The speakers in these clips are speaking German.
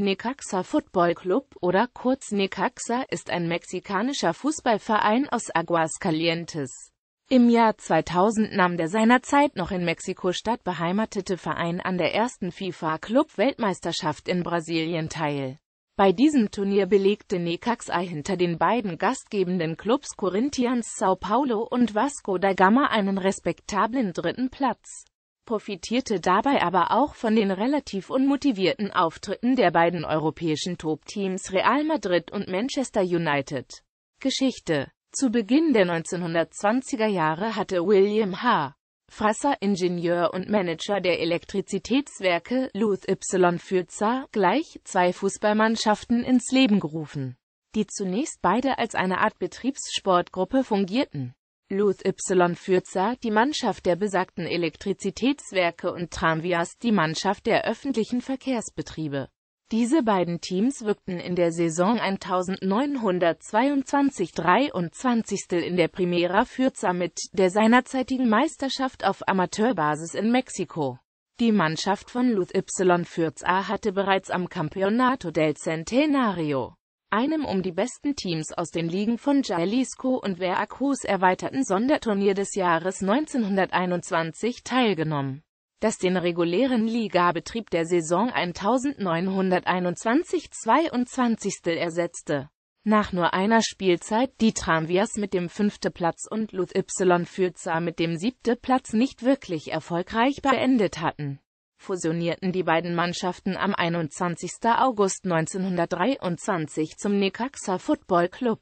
Necaxa Football Club oder kurz Necaxa ist ein mexikanischer Fußballverein aus Aguascalientes. Im Jahr 2000 nahm der seinerzeit noch in Mexiko-Stadt beheimatete Verein an der ersten FIFA-Club-Weltmeisterschaft in Brasilien teil. Bei diesem Turnier belegte Necaxa hinter den beiden gastgebenden Clubs Corinthians São Paulo und Vasco da Gama einen respektablen dritten Platz profitierte dabei aber auch von den relativ unmotivierten Auftritten der beiden europäischen Top-Teams Real Madrid und Manchester United. Geschichte Zu Beginn der 1920er Jahre hatte William H. Frasser, Ingenieur und Manager der Elektrizitätswerke Luth Y. Fürza, gleich zwei Fußballmannschaften ins Leben gerufen, die zunächst beide als eine Art Betriebssportgruppe fungierten. Luth Y. Fürza, die Mannschaft der besagten Elektrizitätswerke und Tramvias, die Mannschaft der öffentlichen Verkehrsbetriebe. Diese beiden Teams wirkten in der Saison 1922-23 in der Primera Fürza mit, der seinerzeitigen Meisterschaft auf Amateurbasis in Mexiko. Die Mannschaft von Luth Y. Fürza hatte bereits am Campeonato del Centenario einem um die besten Teams aus den Ligen von Jalisco und Veracruz erweiterten Sonderturnier des Jahres 1921 teilgenommen, das den regulären Ligabetrieb der Saison 1921-22 ersetzte. Nach nur einer Spielzeit, die Tramvias mit dem fünften Platz und Luth Y Fürza mit dem siebten Platz nicht wirklich erfolgreich beendet hatten fusionierten die beiden Mannschaften am 21. August 1923 zum Necaxa Football Club.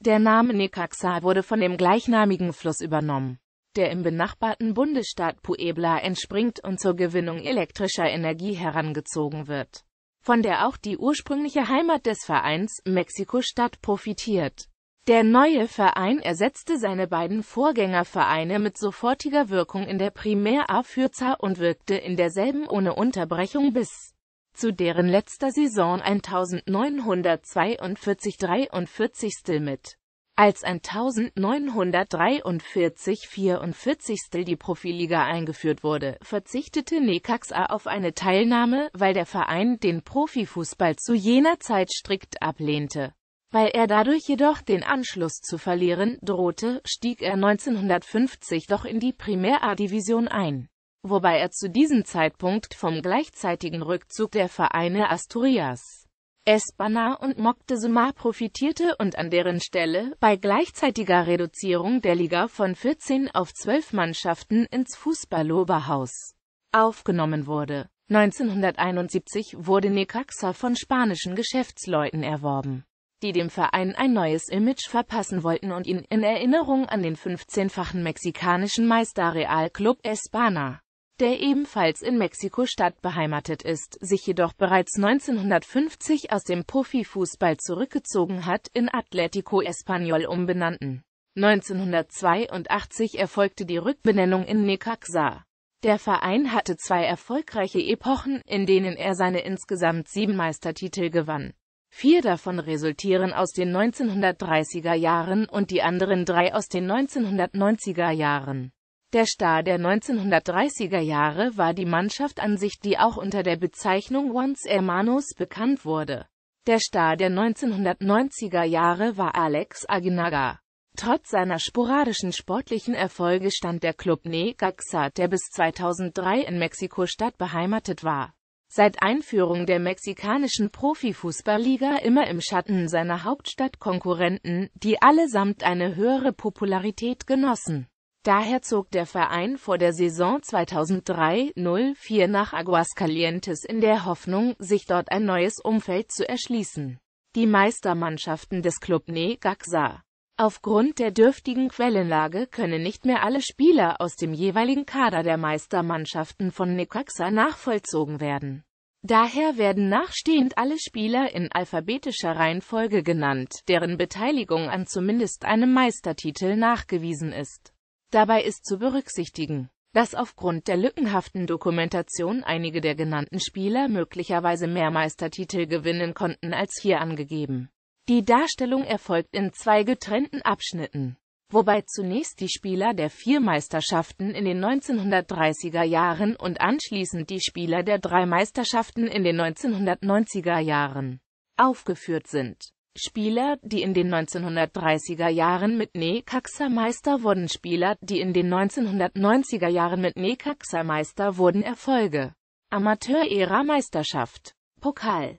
Der Name Necaxa wurde von dem gleichnamigen Fluss übernommen, der im benachbarten Bundesstaat Puebla entspringt und zur Gewinnung elektrischer Energie herangezogen wird, von der auch die ursprüngliche Heimat des Vereins, Mexiko-Stadt, profitiert der neue Verein ersetzte seine beiden Vorgängervereine mit sofortiger Wirkung in der Primär A Fürza und wirkte in derselben ohne Unterbrechung bis zu deren letzter Saison 1942-43 mit. Als 1943-44 die Profiliga eingeführt wurde, verzichtete Necax A auf eine Teilnahme, weil der Verein den Profifußball zu jener Zeit strikt ablehnte. Weil er dadurch jedoch den Anschluss zu verlieren drohte, stieg er 1950 doch in die primär a division ein, wobei er zu diesem Zeitpunkt vom gleichzeitigen Rückzug der Vereine Asturias, Espana und Moctezuma profitierte und an deren Stelle bei gleichzeitiger Reduzierung der Liga von 14 auf 12 Mannschaften ins Fußballoberhaus aufgenommen wurde. 1971 wurde Necaxa von spanischen Geschäftsleuten erworben die dem Verein ein neues Image verpassen wollten und ihn in Erinnerung an den 15-fachen mexikanischen Meister Real Club Espana, der ebenfalls in Mexiko-Stadt beheimatet ist, sich jedoch bereits 1950 aus dem Profifußball zurückgezogen hat, in Atlético Español umbenannten. 1982 erfolgte die Rückbenennung in Necaxa. Der Verein hatte zwei erfolgreiche Epochen, in denen er seine insgesamt sieben Meistertitel gewann. Vier davon resultieren aus den 1930er Jahren und die anderen drei aus den 1990er Jahren. Der Star der 1930er Jahre war die Mannschaft an sich, die auch unter der Bezeichnung Once Hermanos bekannt wurde. Der Star der 1990er Jahre war Alex Aginaga. Trotz seiner sporadischen sportlichen Erfolge stand der Club Necaxa, der bis 2003 in Mexiko-Stadt beheimatet war, seit Einführung der mexikanischen Profifußballliga immer im Schatten seiner Hauptstadtkonkurrenten, die allesamt eine höhere Popularität genossen. Daher zog der Verein vor der Saison 2003-04 nach Aguascalientes in der Hoffnung, sich dort ein neues Umfeld zu erschließen. Die Meistermannschaften des Club Necaxa Aufgrund der dürftigen Quellenlage können nicht mehr alle Spieler aus dem jeweiligen Kader der Meistermannschaften von Necaxa nachvollzogen werden. Daher werden nachstehend alle Spieler in alphabetischer Reihenfolge genannt, deren Beteiligung an zumindest einem Meistertitel nachgewiesen ist. Dabei ist zu berücksichtigen, dass aufgrund der lückenhaften Dokumentation einige der genannten Spieler möglicherweise mehr Meistertitel gewinnen konnten als hier angegeben. Die Darstellung erfolgt in zwei getrennten Abschnitten, wobei zunächst die Spieler der vier Meisterschaften in den 1930er Jahren und anschließend die Spieler der drei Meisterschaften in den 1990er Jahren aufgeführt sind. Spieler, die in den 1930er Jahren mit Necaxa Meister wurden Spieler, die in den 1990er Jahren mit Necaxa Meister wurden Erfolge. Amateur-Ära Meisterschaft. Pokal.